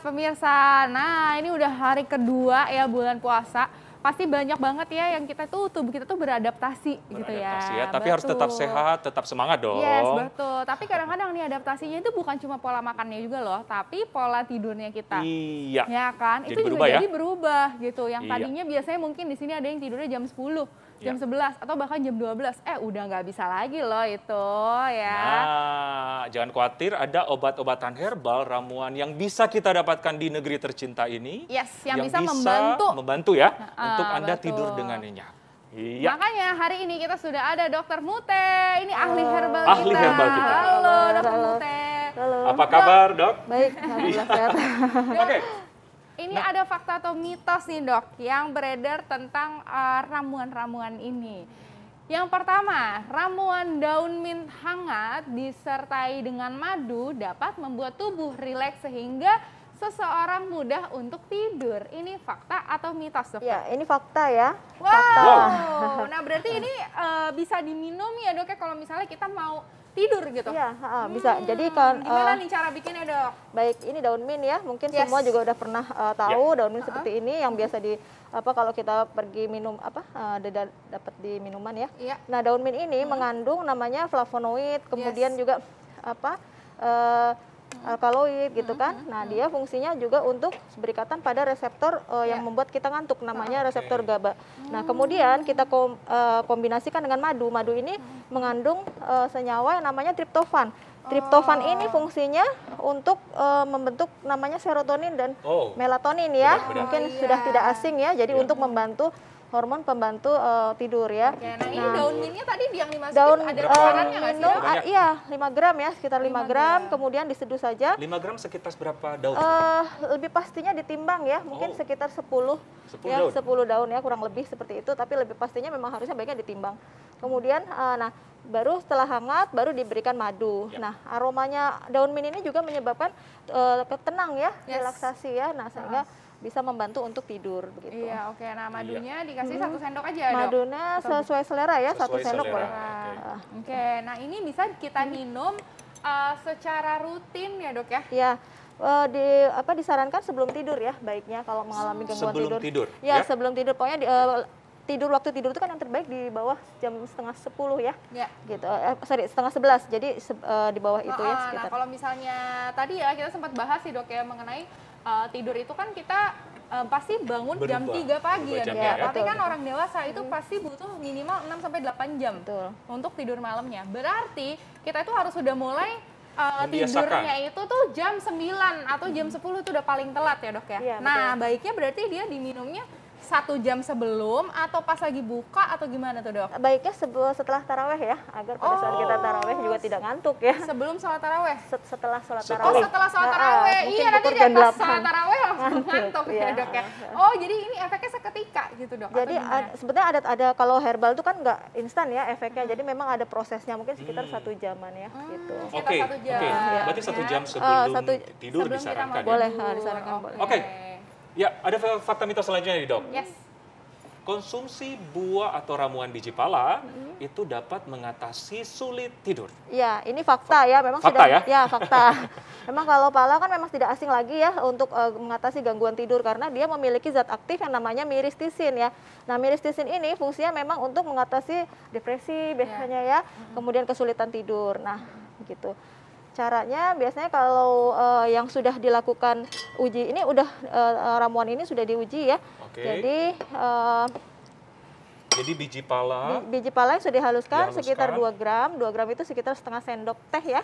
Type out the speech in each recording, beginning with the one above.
pemirsa. Nah, ini udah hari kedua ya bulan puasa pasti banyak banget ya yang kita tuh tubuh kita tuh beradaptasi, beradaptasi gitu ya. ya. Tapi betul. harus tetap sehat, tetap semangat dong. Yes, betul. Tapi kadang-kadang nih adaptasinya itu bukan cuma pola makannya juga loh, tapi pola tidurnya kita. Iya. Ya kan? Jadi itu juga ya? jadi berubah gitu. Yang iya. tadinya biasanya mungkin di sini ada yang tidurnya jam 10 iya. jam ya. 11 atau bahkan jam 12. Eh udah nggak bisa lagi loh itu ya. Nah, jangan khawatir ada obat-obatan herbal ramuan yang bisa kita dapatkan di negeri tercinta ini. Yes, yang, yang bisa, bisa membantu membantu ya, uh uh, untuk ah, Anda betul. tidur dengan nyenyak. Iya. Makanya hari ini kita sudah ada Dokter Mute. Ini ahli herbal kita. Ahli herbal kita. Halo, Dokter Mute. Halo. Apa kabar, Dok? Baik, alhamdulillah iya. Oke. Ini nah. ada fakta atau mitos nih, Dok, yang beredar tentang eh, ramuan-ramuan uh, ramuan -ramuan ini. Yang pertama, ramuan daun mint hangat disertai dengan madu dapat membuat tubuh rileks sehingga seseorang mudah untuk tidur. Ini fakta atau mitos, dokter? Ya, ini fakta ya. Wow. Fakta. Nah, berarti ini uh, bisa diminum ya, Dok, ya kalau misalnya kita mau tidur gitu. Iya, uh, bisa. Jadi kan gimana uh, nih cara bikinnya, Dok? Baik, ini daun mint ya. Mungkin yes. semua juga udah pernah uh, tahu yeah. daun mint uh -huh. seperti ini yang hmm. biasa di apa kalau kita pergi minum apa uh, dapat di minuman ya. Yeah. Nah, daun mint ini hmm. mengandung namanya flavonoid, kemudian yes. juga apa uh, alkaloid gitu kan. Nah, dia fungsinya juga untuk berikatan pada reseptor uh, yang iya. membuat kita ngantuk namanya ah, reseptor GABA. Nah, oh. kemudian kita kom, uh, kombinasikan dengan madu. Madu ini mengandung uh, senyawa yang namanya triptofan. Triptofan oh. ini fungsinya untuk uh, membentuk namanya serotonin dan oh. melatonin ya. Mungkin oh, iya. sudah tidak asing ya. Jadi yeah. untuk membantu hormon pembantu uh, tidur ya. Oke, nah, nah ini daun mintnya tadi yang dimasukin daun, ada cakarannya eh, nggak um, sih? Uh, iya, 5 gram ya, sekitar 5, 5 gram, gram, kemudian diseduh saja. 5 gram sekitar berapa daun? Uh, lebih pastinya ditimbang ya, mungkin oh. sekitar 10, 10 ya, daun. 10 daun ya, kurang lebih seperti itu, tapi lebih pastinya memang harusnya baiknya ditimbang. Kemudian uh, nah baru setelah hangat baru diberikan madu. Ya. Nah, aromanya daun mint ini juga menyebabkan uh, ketenang ya, yes. relaksasi ya. Nah, sehingga uh ah. -huh bisa membantu untuk tidur begitu. Iya, oke. Okay. Nah, iya. madunya iya. dikasih hmm. satu sendok aja, Madunya dok. sesuai selera ya, sesuai satu sendok selera. boleh. Oke. Okay. Nah. okay. Nah, ini bisa kita hmm. minum uh, secara rutin ya, Dok ya? Iya. Uh, di apa disarankan sebelum tidur ya baiknya kalau mengalami hmm. gangguan sebelum tidur. tidur ya, ya sebelum tidur pokoknya di, uh, tidur waktu tidur itu kan yang terbaik di bawah jam setengah sepuluh ya, ya. gitu eh, sorry setengah sebelas jadi se, uh, di bawah nah, itu ya nah, sekitar. Nah kalau misalnya tadi ya kita sempat bahas sih dok ya mengenai uh, tidur itu kan kita uh, pasti bangun Berubah. jam 3 pagi Ya, ya. Tapi kan orang dewasa itu hmm. pasti butuh minimal 6 sampai 8 jam betul. untuk tidur malamnya. Berarti kita itu harus sudah mulai uh, tidurnya itu tuh jam 9 atau jam 10 itu udah paling telat ya, Dok ya. ya nah, baiknya berarti dia diminumnya satu jam sebelum atau pas lagi buka atau gimana tuh dok? Baiknya setelah taraweh ya, agar pada oh. saat kita oh. taraweh juga tidak ngantuk ya. Sebelum sholat taraweh? Set setelah sholat taraweh. Oh setelah sholat taraweh, nah, iya nanti dia pas sholat taraweh langsung ngantuk, ngantuk ya. Iya. dok ya. Oh jadi ini efeknya seketika gitu dok? Jadi sebetulnya ada ada kalau herbal itu kan nggak instan ya efeknya, hmm. jadi memang ada prosesnya mungkin sekitar hmm. satu jaman ya hmm. gitu. Oke, okay. oke. Okay. Berarti ya. satu jam eh, sebelum uh, satu, tidur sebelum disarankan ya? Boleh, disarankan boleh. Oke. Okay. Ya, ada fakta mitos selanjutnya nih dok. Yes. Konsumsi buah atau ramuan biji pala mm-hmm. itu dapat mengatasi sulit tidur. Ya, ini fakta ya, memang fakta sudah ya, ya fakta. memang kalau pala kan memang tidak asing lagi ya untuk uh, mengatasi gangguan tidur karena dia memiliki zat aktif yang namanya miristisin ya. Nah, miristisin ini fungsinya memang untuk mengatasi depresi biasanya ya, ya. Mm-hmm. kemudian kesulitan tidur. Nah, gitu caranya biasanya kalau uh, yang sudah dilakukan uji ini udah uh, ramuan ini sudah diuji ya. Oke. Jadi uh, jadi biji pala. Biji pala yang sudah dihaluskan, dihaluskan sekitar 2 gram. 2 gram itu sekitar setengah sendok teh ya.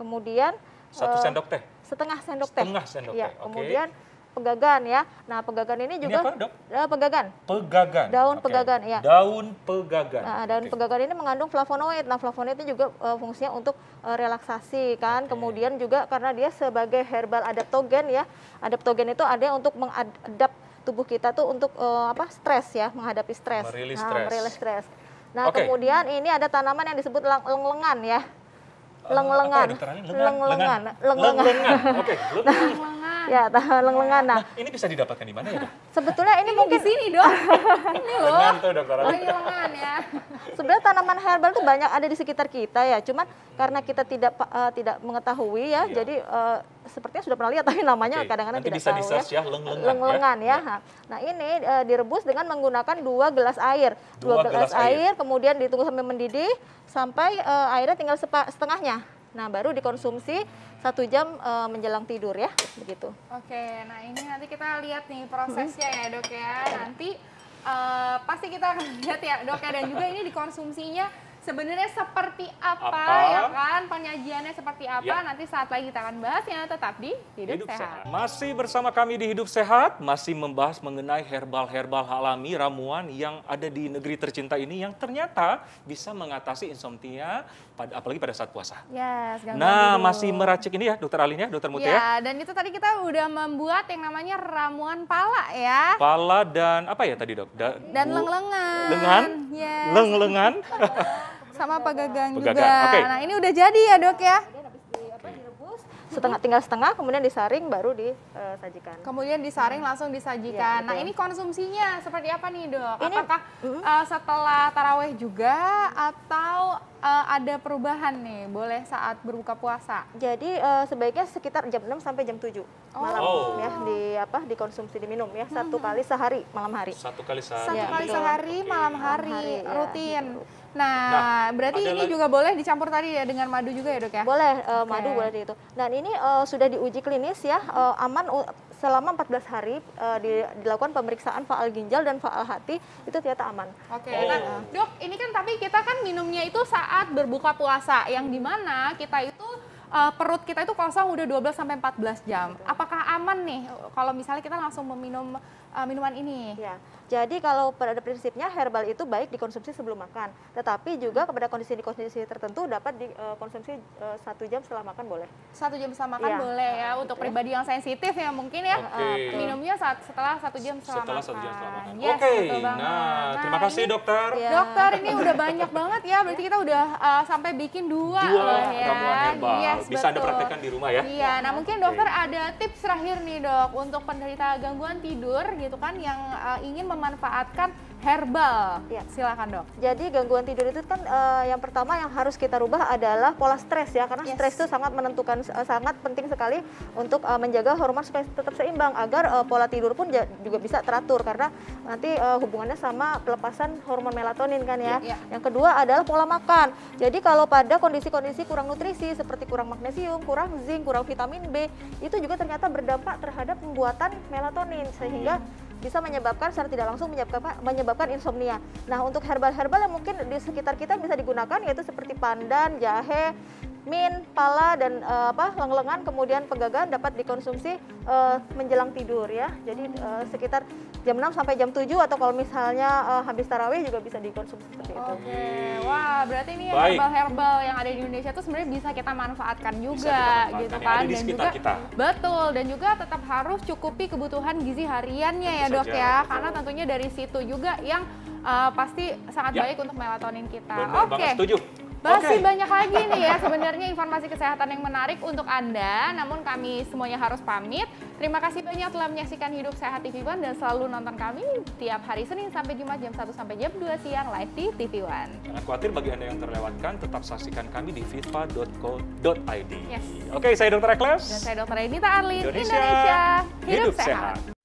Kemudian satu sendok teh. Setengah sendok teh. Setengah sendok iya, teh. Ya, okay. Kemudian pegagan ya. Nah, pegagan ini juga ini apa, dok? Eh, pegagan. Pegagan. Daun okay. pegagan ya. Daun pegagan. Nah, daun okay. pegagan ini mengandung flavonoid. Nah, flavonoid itu juga uh, fungsinya untuk uh, relaksasi kan. Okay. Kemudian juga karena dia sebagai herbal adaptogen ya. Adaptogen itu ada untuk mengadap tubuh kita tuh untuk uh, apa? stres ya, menghadapi stres. Merilis Nah, merilis stres. Nah, okay. kemudian ini ada tanaman yang disebut leng ya. ya. Lenglengan. lengengan, lenglengan. Oke. Nah, lenglengan. Ya, iya. tahu leng-lengan. Nah, nah, ini bisa didapatkan di mana ya? Dok? Sebetulnya ini, ini mungkin di sini, Dok. ini loh. Lengan tuh, Dokter. Oh, lengan ya. Sebenarnya tanaman herbal itu banyak ada di sekitar kita ya. Cuman karena kita tidak uh, tidak mengetahui ya, iya. jadi uh, sepertinya sudah pernah lihat tapi namanya kadang-kadang tidak bisa tahu ya. ya leng-lengan. leng ya. ya. Iya. Nah, ini uh, direbus dengan menggunakan dua gelas air. Dua, dua gelas, gelas air, air, kemudian ditunggu sampai mendidih sampai uh, airnya tinggal setengahnya. Nah, baru dikonsumsi satu jam e, menjelang tidur ya, begitu. Oke, nah ini nanti kita lihat nih prosesnya mm-hmm. ya dok ya. Nanti e, pasti kita akan lihat ya dok ya dan juga ini dikonsumsinya sebenarnya seperti apa, apa, ya kan penyajiannya seperti apa ya. nanti saat lagi kita akan bahas ya tetap di hidup, hidup sehat. sehat masih bersama kami di hidup sehat masih membahas mengenai herbal herbal alami ramuan yang ada di negeri tercinta ini yang ternyata bisa mengatasi insomnia pada apalagi pada saat puasa yes, nah dulu. masih meracik ini ya dokter Alin ya, dokter Mutia ya Ya, dan itu tadi kita udah membuat yang namanya ramuan pala ya pala dan apa ya tadi dok da, dan leng-lengan lengan yes. lengan Sama pegagan, gagang juga. Okay. Nah, ini udah jadi ya, Dok ya? setengah tinggal setengah kemudian disaring baru disajikan. Eh, kemudian disaring langsung disajikan. Ya, nah, ini konsumsinya seperti apa nih, Dok? Ini, Apakah uh, uh, setelah taraweh juga atau uh, ada perubahan nih? Boleh saat berbuka puasa. Jadi uh, sebaiknya sekitar jam 6 sampai jam 7 oh. malam ya, oh. ya di apa dikonsumsi diminum ya satu hmm. kali sehari malam hari. Satu kali sehari. Satu ya, kali sehari okay. malam hari, malam hari ya, rutin. Gitu. Nah, nah berarti ini lagi. juga boleh dicampur tadi ya dengan madu juga ya dok ya? Boleh, uh, madu boleh itu. Dan nah, ini uh, sudah diuji klinis ya, uh, aman selama 14 hari uh, dilakukan pemeriksaan faal ginjal dan faal hati itu ternyata aman. Oke. Okay. Nah, oh. Nah, dok, ini kan tapi kita kan minumnya itu saat berbuka puasa yang dimana kita itu uh, perut kita itu kosong udah 12 sampai 14 jam. Apakah aman nih kalau misalnya kita langsung meminum uh, minuman ini? Ya. Jadi kalau pada prinsipnya herbal itu baik dikonsumsi sebelum makan, tetapi juga kepada kondisi-kondisi tertentu dapat dikonsumsi eh, satu jam setelah makan boleh. Satu jam setelah makan ya. boleh ya nah, untuk gitu ya. pribadi yang sensitif ya mungkin ya okay. minumnya saat setelah satu jam setelah, setelah makan. makan. Yes, Oke. Okay. Nah, nah, terima nah, kasih dokter. Ya. Dokter ini udah banyak banget ya, berarti kita udah uh, sampai bikin dua, dua loh ya herbal. Iya, yes, Bisa betul. Anda praktekkan di rumah ya. Iya. Nah, mungkin dokter ada tips terakhir nih, Dok, untuk penderita gangguan tidur gitu kan yang uh, ingin memanfaatkan herbal. Ya. Silakan dok. Jadi gangguan tidur itu kan uh, yang pertama yang harus kita rubah adalah pola stres ya karena yes. stres itu sangat menentukan uh, sangat penting sekali untuk uh, menjaga hormon supaya tetap seimbang agar uh, pola tidur pun juga bisa teratur karena nanti uh, hubungannya sama pelepasan hormon melatonin kan ya. ya, ya. Yang kedua adalah pola makan. Jadi kalau pada kondisi-kondisi kurang nutrisi seperti kurang magnesium, kurang zinc, kurang vitamin B itu juga ternyata berdampak terhadap pembuatan melatonin sehingga hmm bisa menyebabkan secara tidak langsung menyebabkan menyebabkan insomnia. Nah, untuk herbal-herbal yang mungkin di sekitar kita bisa digunakan yaitu seperti pandan, jahe, min, pala dan uh, apa lengan-lengan kemudian pegagan dapat dikonsumsi uh, menjelang tidur ya. Jadi uh, sekitar jam 6 sampai jam 7 atau kalau misalnya uh, habis tarawih juga bisa dikonsumsi seperti itu. Oke. Okay. Wah, berarti ini herbal-herbal yang ada di Indonesia itu sebenarnya bisa kita manfaatkan juga bisa kita manfaatkan gitu kan dan juga kita. Betul dan juga tetap harus cukupi kebutuhan gizi hariannya ya, Tentu ya, Dok ya. Betul. Karena tentunya dari situ juga yang uh, pasti sangat ya. baik untuk melatonin kita. Oke. Okay. Masih okay. banyak lagi nih ya sebenarnya informasi kesehatan yang menarik untuk Anda. Namun kami semuanya harus pamit. Terima kasih banyak telah menyaksikan Hidup Sehat TV One dan selalu nonton kami tiap hari Senin sampai Jumat jam 1 sampai jam 2 siang live di TV One. Karena khawatir bagi Anda yang terlewatkan, tetap saksikan kami di viva.co.id. Yes. Oke, okay, saya Dr. Eklas. Dan saya Dr. Edita Arlin. Indonesia, Indonesia Hidup, Hidup Sehat. sehat.